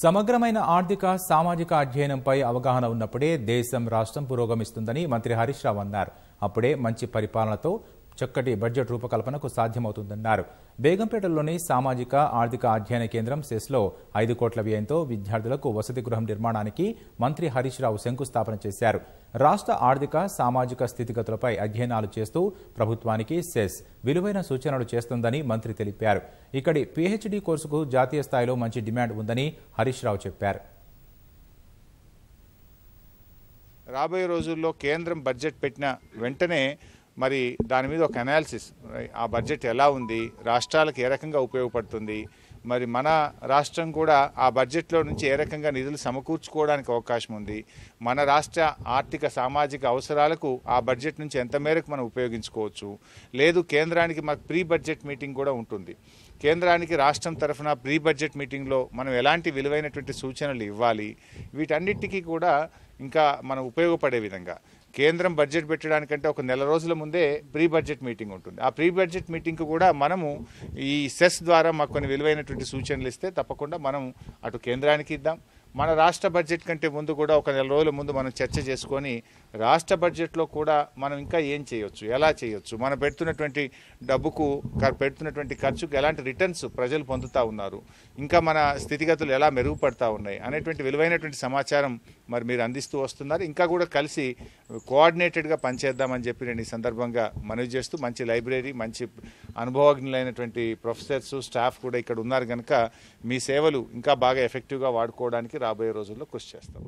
సమగ్రమైన ఆర్థిక సామాజిక అధ్యయనంపై అవగాహన ఉన్నప్పుడే దేశం రాష్ట్రం పురోగమిస్తుందని మంత్రి హరీష్ రావు అన్నారు అప్పుడే మంచి పరిపాలనతో చక్కటి బడ్జెట్ రూపకల్పనకు సాధ్యమవుతుందన్నారు బేగంపేటలోని సామాజిక ఆర్థిక అధ్యయన కేంద్రం సెస్లో ఐదు కోట్ల వ్యయంతో విద్యార్థులకు వసతి గృహం నిర్మాణానికి మంత్రి హరీష్ రావు శంకుస్థాపన చేశారు రాష్ట్ర ఆర్థిక సామాజిక స్థితిగతులపై అధ్యయనాలు చేస్తూ ప్రభుత్వానికి సెస్ విలువైన సూచనలు చేస్తుందని మంత్రి తెలిపారు ఇక్కడి పీహెచ్డీ కోర్సుకు జాతీయ స్థాయిలో మంచి డిమాండ్ ఉందని హరీష్ రావు చెప్పారు రాబోయే రోజుల్లో కేంద్రం బడ్జెట్ పెట్టిన వెంటనే మరి దాని మీద ఒక అనాలిసిస్ ఆ బడ్జెట్ ఎలా ఉంది రాష్ట్రాలకు ఏ రకంగా ఉపయోగపడుతుంది మరి మన రాష్ట్రం కూడా ఆ బడ్జెట్లో నుంచి ఏ రకంగా నిధులు సమకూర్చుకోవడానికి అవకాశం ఉంది మన రాష్ట్ర ఆర్థిక సామాజిక అవసరాలకు ఆ బడ్జెట్ నుంచి ఎంత మేరకు మనం ఉపయోగించుకోవచ్చు లేదు కేంద్రానికి మాకు ప్రీ బడ్జెట్ మీటింగ్ కూడా ఉంటుంది కేంద్రానికి రాష్ట్రం తరఫున ప్రీ బడ్జెట్ మీటింగ్లో మనం ఎలాంటి విలువైనటువంటి సూచనలు ఇవ్వాలి వీటన్నిటికీ కూడా ఇంకా మనం ఉపయోగపడే విధంగా కేంద్రం బడ్జెట్ పెట్టడానికంటే ఒక నెల రోజుల ముందే ప్రీ బడ్జెట్ మీటింగ్ ఉంటుంది ఆ ప్రీ బడ్జెట్ మీటింగ్కి కూడా మనము ఈ సెస్ ద్వారా మాకు కొన్ని విలువైనటువంటి సూచనలు ఇస్తే తప్పకుండా మనం అటు కేంద్రానికి ఇద్దాం మన రాష్ట్ర బడ్జెట్ కంటే ముందు కూడా ఒక నెల రోజుల ముందు మనం చర్చ చేసుకొని రాష్ట్ర బడ్జెట్లో కూడా మనం ఇంకా ఏం చేయొచ్చు ఎలా చేయొచ్చు మనం పెడుతున్నటువంటి డబ్బుకు పెడుతున్నటువంటి ఖర్చుకు ఎలాంటి రిటర్న్స్ ప్రజలు పొందుతూ ఉన్నారు ఇంకా మన స్థితిగతులు ఎలా మెరుగుపడతా ఉన్నాయి అనేటువంటి విలువైనటువంటి సమాచారం మరి మీరు అందిస్తూ వస్తున్నారు ఇంకా కూడా కలిసి కోఆర్డినేటెడ్గా పనిచేద్దామని చెప్పి నేను ఈ సందర్భంగా మనవి చేస్తూ మంచి లైబ్రరీ మంచి అనుభవజ్ఞులైనటువంటి ప్రొఫెసర్స్ స్టాఫ్ కూడా ఇక్కడ ఉన్నారు కనుక మీ సేవలు ఇంకా బాగా ఎఫెక్టివ్గా వాడుకోవడానికి రాబోయే రోజుల్లో కృషి చేస్తాం